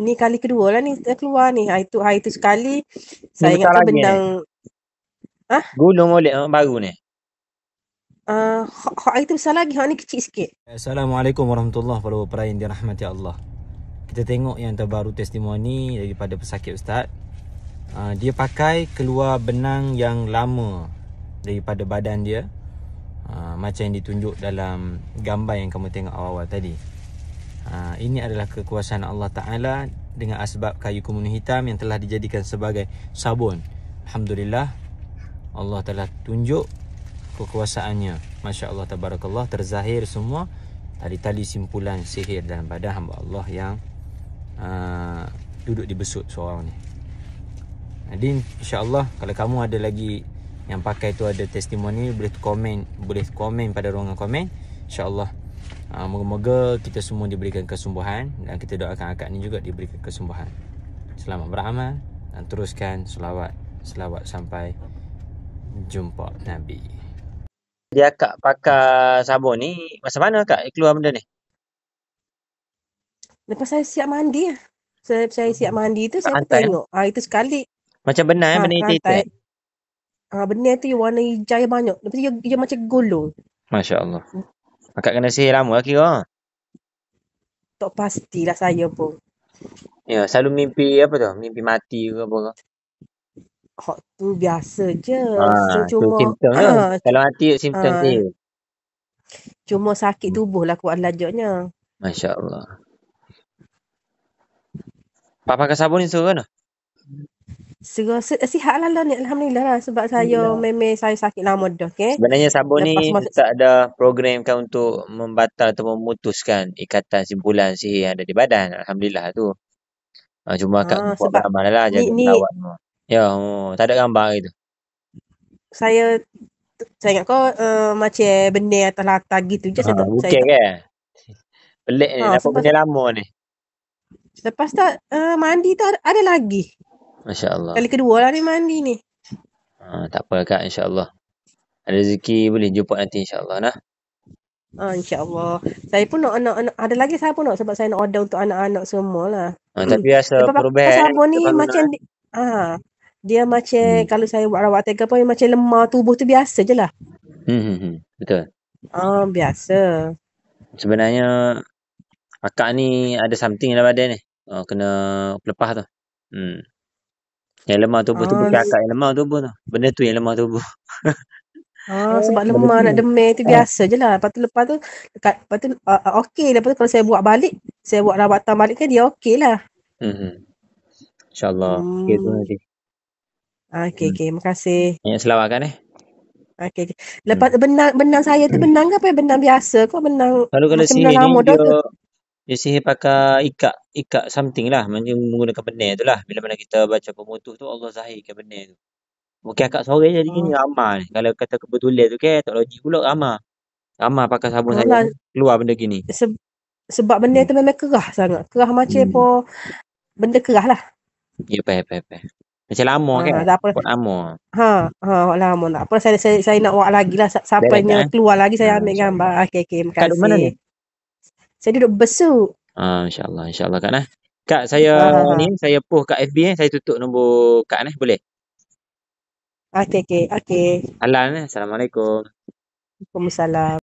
ni kali kedua lah ni dah keluar ni. Hari tu, hari tu sekali ni saya ingat kan benang. Ni. Ha? Gunung oleh baru ni. Uh, ah, hak ha, hari tu besar lagi. Hak ni kecil sikit. Assalamualaikum warahmatullahi wabarakatuh. Yang dirahmati Allah. Kita tengok yang terbaru testimoni daripada pesakit ustaz. Uh, dia pakai keluar benang yang lama daripada badan dia. Uh, macam yang ditunjuk dalam gambar yang kamu tengok awal-awal tadi. Ha, ini adalah kekuasaan Allah Ta'ala dengan asbab kayu kumun hitam yang telah dijadikan sebagai sabun. Alhamdulillah Allah telah tunjuk kekuasaannya. Masya Allah Tabarakallah terzahir semua tali-tali simpulan sihir dalam badan hamba Allah yang uh, duduk di besut seorang ni. Jadi insya Allah kalau kamu ada lagi yang pakai tu ada testimoni boleh komen boleh komen pada ruangan komen. Insya Allah uh, Moga-moga kita semua diberikan kesembuhan Dan kita doakan akak ni juga diberikan kesembuhan Selamat beramal Dan teruskan selawat Selawat sampai jumpa Nabi Dia akak pakai sabun ni Masa mana akak keluar benda ni? Lepas saya siap mandi eh. Saya, saya siap mandi tu saya eh? tengok ah, Itu sekali Macam benar ha, Benar itu Ah, benda tu warna hijau banyak. Lepas tu dia macam gulung. Masya Allah. Akak kena sihir lama lah kira. Tak pastilah saya pun. Ya, selalu mimpi apa tu? Mimpi mati ke apa ke? Hak tu biasa je. Ha, so, cuma, tu simptom uh, ah. Kalau mati, simptom uh, Cuma sakit hmm. tubuh lah kuat lanjutnya. Masya Allah. Papa kasabun ni suruh kena? No? serasa eh, sihat lah lah ni Alhamdulillah lah sebab saya memang saya sakit lama dah okay? sebenarnya Sabo ni masuk... tak ada program kan untuk membatal atau memutuskan ikatan simpulan sihir yang ada di badan Alhamdulillah tu ha, cuma ha, kat ah, buat gambar lah jaga ni, ya oh, tak ada gambar gitu saya saya ingat kau uh, macam benda atas latar gitu je ha, saya saya kan pelik ni ha, dapat benda lama ni Lepas tu uh, mandi tu ada, ada lagi. Masya Allah. Kali kedua lah dia mandi ni. Ha, tak apa kak insya Allah. Ada rezeki boleh jumpa nanti insya Allah nak. Ha, insya Allah. Saya pun nak anak, anak ada lagi saya pun nak sebab saya nak order untuk anak-anak semua lah. Ha, tapi hmm. asal perubahan. Pasal abang ni macam eh. di, ha, dia macam hmm. kalau saya buat rawat tega pun macam lemah tubuh tu biasa je lah. Hmm, hmm, hmm. betul. Ah ha, biasa. Sebenarnya akak ni ada something dalam badan ni. Oh, kena lepas tu. Hmm. Yang lemah tubuh tu ah, bukan akak yang lemah tubuh tu. Benda tu yang lemah tubuh. Ah, sebab lemah nak demir tu ah. biasa je lah. Lepas tu lepas tu, lepas lepas tu uh, ah, uh, okay. Lepas tu kalau saya buat balik, saya buat rawatan balik kan dia okay lah. Mm-hmm. Hmm. InsyaAllah. Hmm. Okay tu nanti. Okay, okay. Terima kasih. Banyak selawat kan eh. Okay, okay. Hmm. Lepas benang, benang saya tu benang ke apa? Benang biasa kok benang. Kalau kalau sini ni, dia, dia sihir pakai ikat, ikat something lah. Macam menggunakan benar tu lah. Bila mana kita baca pemutuh tu, Allah zahirkan benar tu. Mungkin akak sore jadi gini, hmm. ramah ni. Kalau kata kebetulan tu kan, tak logik pula ramah. Ramah pakai sabun saya keluar benda gini. Se- sebab benda tu memang kerah sangat. Kerah macam hmm. apa, benda kerah lah. Ya, yeah, apa, apa, Macam lama ha, kan? Tak apa. Buat lama. Ha, ha, buat lama. Tak apa, saya, saya, saya nak buat lagi lah. Sampainya eh? keluar lagi, saya hmm, ambil gambar. Okey, okey, terima kasih. Kat mana ni? Saya duduk besuk. Ah, ha, uh, insyaAllah. InsyaAllah Kak Nah. Kak, saya uh. ni, saya puh, kat FB eh. Saya tutup nombor Kak Nah. Boleh? Okay, okay. Okay. Alam eh. Assalamualaikum. Waalaikumsalam.